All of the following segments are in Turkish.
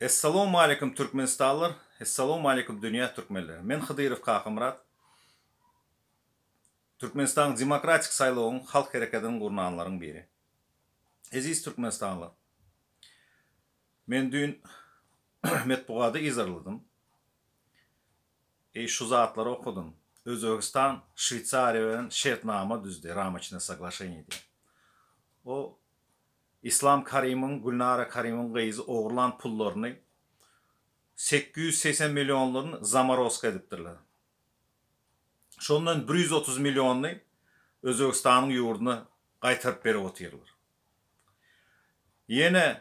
Эссалому алейкум түркменсталлар, эссалому алейкум дүния түркменлер. Мен Хыдыров Қақымрат. Түркменстанның демократик сайлауын халық әрекетінің орнанларың бері. Әзіз түркменстанлар. Мен дүйін Метбуғады изарлыдым. Ей шузаатлар оқыдым. Өзбекстан Швейцарияның шертнама дүзді, рамочное соглашение дейді. О, İslam Karim'in, Gülnara Karim'in kıyızı oğurlan pullarını 880 milyonlarını Zamarovska ediptirler. Şondan 130 milyonunu Özbekistan'ın yurduna qaytarıp berip otyırlar. Yine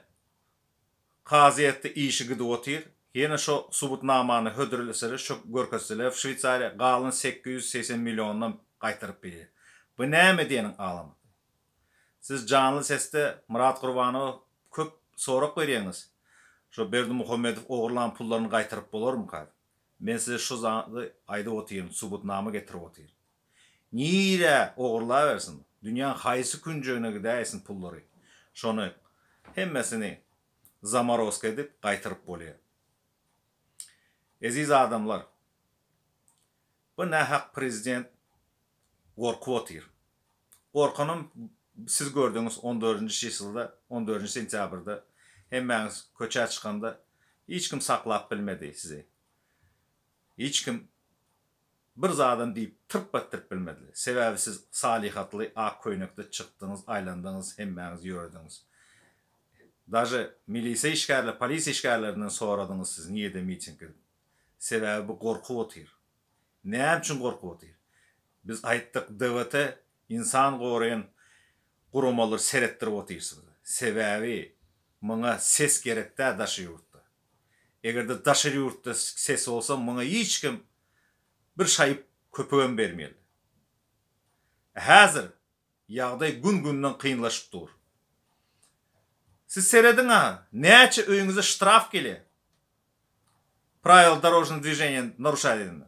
kaziyette işi gidi otyr. Yine şu subutnamanı hödürlesere, şu görkösele, Şvitsariya Galın 880 milyonundan qaytarıp berir. Bu näme deniň alamı? сіз жанлы сәсті мұрат құрбаны көп сұрақ бөреңіз. Шо Берді Мұхаммедов оғырлан пұлларын қайтырып болар мұ Мен сізі шо заңды айды отыйым, субыт намы кетіріп отыйым. Нейді оғырла версін, дүниян қайсы күн жөнігі дәйсін пұллары. Шоны әммәсіне замар ос кәдіп қайтырып болы. Әзіз адамлар, бұ нәхақ президент қорқы отыйыр. Қорқының siz gördüğünüz 14. yüzyılda, 14. sentyabrda hemen köçə çıkanda hiç kim saxlab bilmədi sizi. Heç kim bir zadan deyib tırp batırp bilmədi. Səbəbi siz salihatlı ağ köynəkdə çıktınız, aylandınız, heməniz yördünüz. Daha milisiya işgərlə, polis işgərlərindən soradınız siz niye də mitinq edin. bu qorxu otur. Nə üçün qorxu otur? Biz ayıttık devlete insan qoruyan құрамалар сереттирип отырсыз себебі мага сес керек егер де эгерде юртта сес болса мага ешкім бір бир шайып көпөгөн бермейли азыр яғдай күн күнүнөн кыйынлашып тур сиз середиңа нече үйүңүзө штраф келе правил дорожного движения нарушадыңы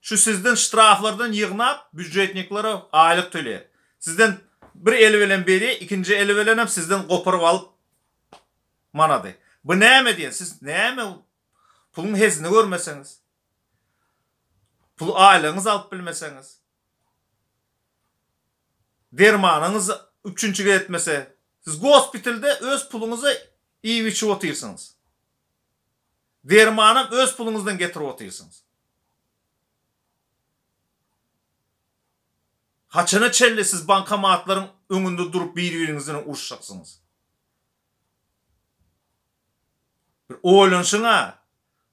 şu сізден штрафlardan yığınap бюджетниклары айлық töle. Сізден bir eli bilen biri, ikinci eli bilen sizden koparıp alıp mana de. Bu näme diyen? Siz näme pulun hezini görmeseniz? Pul aileniz alıp bilmeseniz? Dermanınız üçüncü etmese? Siz hospitalde öz pulunuzu iyi içip otuyorsunuz. Dermanı öz pulunuzdan getirip otuyorsunuz. Haçana çelle siz banka maatların önünde durup birbirinizden uruşacaksınız. Bir oğlanşına,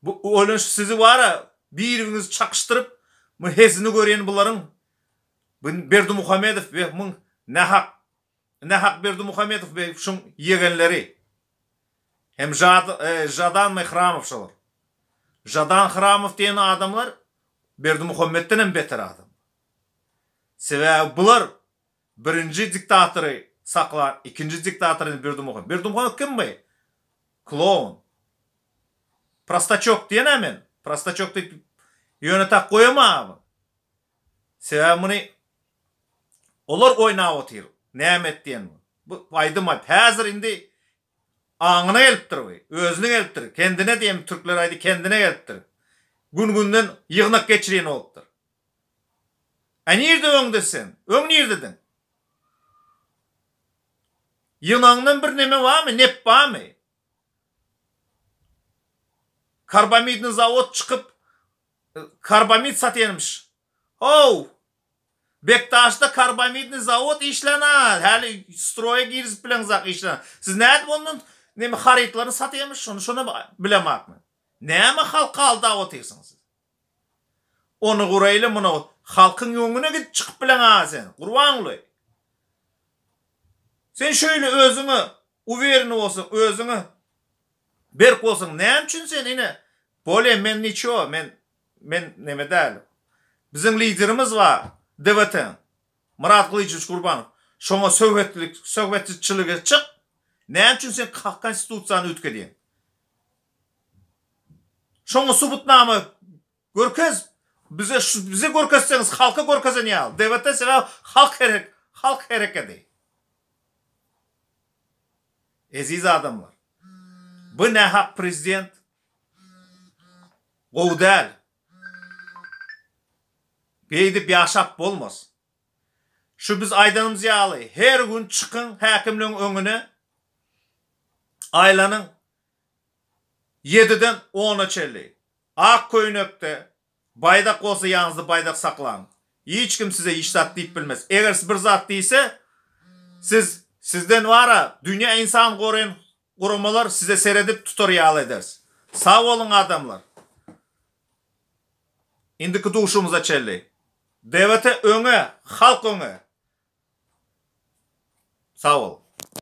bu oğlanşı sizi var ya, birbiriniz çakıştırıp, mı hezini gören bunların, Berdu Muhammedov, ne hak, ne hak, ne hak Berdu Muhammedov, şun yegenleri, hem jad, e, jadan jadan hramov, hramov, jadan jadan hramov, adam. себебі бұлар бірінші диктаторы сақлан екінші диктаторы бердімұхан бердімұханов кім бе клоун простачок дей мен простачок деп жөнөтө коемабы себеби муну олар ойнап отыр неметден бу айдымайт азыр инди аңына келиптир өзүнө келиптир кендине дейм түрклөр айды кендине келиптир күн күндөн йыгнак кечирен болуптур Әнерді өңдесін, өңнердідің. Yılağının bir neme var mı? Nep var mı? Karbamidin zavod çıkıp e, karbamid satıyormuş. Oh! Bektaş'ta karbamidin zavod işlenar. Hali stroya giriz bilen zak işlenar. Siz ne edip onun neme haritlerini satıyormuş? Şunu şunu bilemek mi? Neme halka aldı avot siz? Onu guraylı bunu halkın yönüne git çıkıp bilen ha sen. Kurvanlı. Sen şöyle özünü uverni olsun, özünü berk olsun. Ne için sen yine? Bole men niço, men men ne değilim. Bizim liderimiz var. DVT. Murat Kılıçıç Kurbanov. Şoňa söwetlik, söwetçiligi çık. Näme üçin sen konstitusiýany ötkedeýän? Şoňa subutnamy görkez bize bize görkezseniz halka görkezen ya. Devlette sana halk herek halk herek edey. Aziz adamlar. Bu ne hak prezident? Qovdal. Beydip yaşap olmaz. Şu biz aydanımızı yağlı. Her gün çıkın hakimliğin önüne. Aylanın 7'den 10'a çelli. Ak koyun öpte. Baydak olsa yanınızda baydak saklan. Hiç kim size işlat deyip bilmez. Eğer siz bir zat deyse siz sizden vara dünya insan koruyun kurumalar size seyredip tutorial ederiz. Sağ olun adamlar. Indiki duşumuza çelli. Devlete öne, halk öne. Sağ ol.